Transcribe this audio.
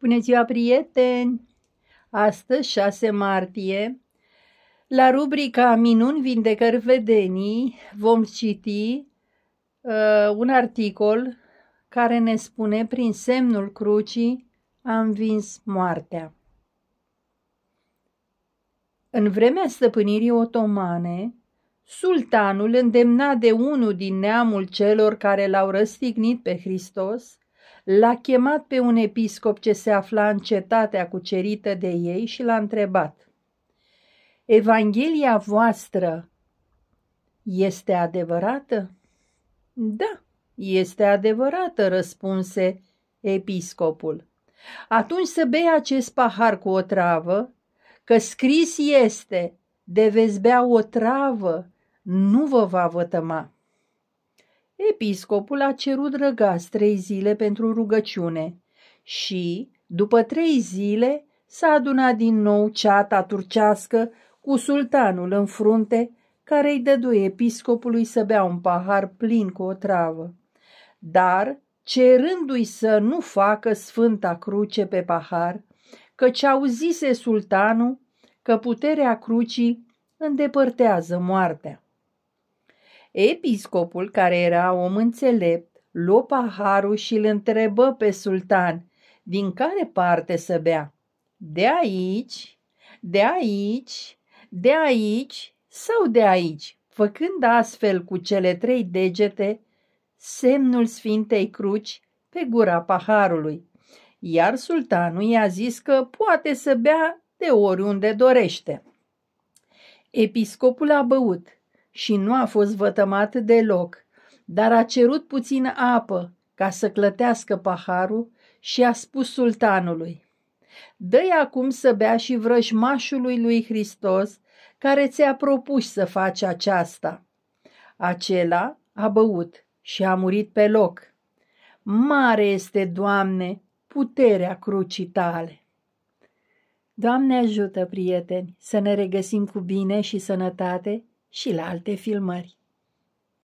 Bună ziua, prieteni! Astăzi, 6 martie, la rubrica Minuni, Vindecări, Vedenii, vom citi uh, un articol care ne spune, prin semnul crucii, am vins moartea. În vremea stăpânirii otomane, sultanul îndemna de unul din neamul celor care l-au răstignit pe Hristos – L-a chemat pe un episcop ce se afla în cetatea cucerită de ei și l-a întrebat. Evanghelia voastră este adevărată? Da, este adevărată, răspunse episcopul. Atunci să bei acest pahar cu o travă, că scris este, de veți bea o travă, nu vă va vătăma. Episcopul a cerut răgaz trei zile pentru rugăciune și, după trei zile, s-a adunat din nou ceata turcească cu sultanul în frunte, care îi dăduie episcopului să bea un pahar plin cu o travă. Dar, cerându-i să nu facă Sfânta Cruce pe pahar, căci auzise sultanul că puterea crucii îndepărtează moartea. Episcopul, care era om înțelept, luă paharul și îl întrebă pe sultan din care parte să bea. De aici, de aici, de aici sau de aici, făcând astfel cu cele trei degete semnul Sfintei Cruci pe gura paharului. Iar sultanul i-a zis că poate să bea de oriunde dorește. Episcopul a băut și nu a fost vătămat deloc, dar a cerut puțină apă ca să clătească paharul și a spus sultanului, dă acum să bea și vrăjmașului lui Hristos, care ți-a propus să faci aceasta. Acela a băut și a murit pe loc. Mare este, Doamne, puterea crucii tale! Doamne ajută, prieteni, să ne regăsim cu bine și sănătate și la alte filmări.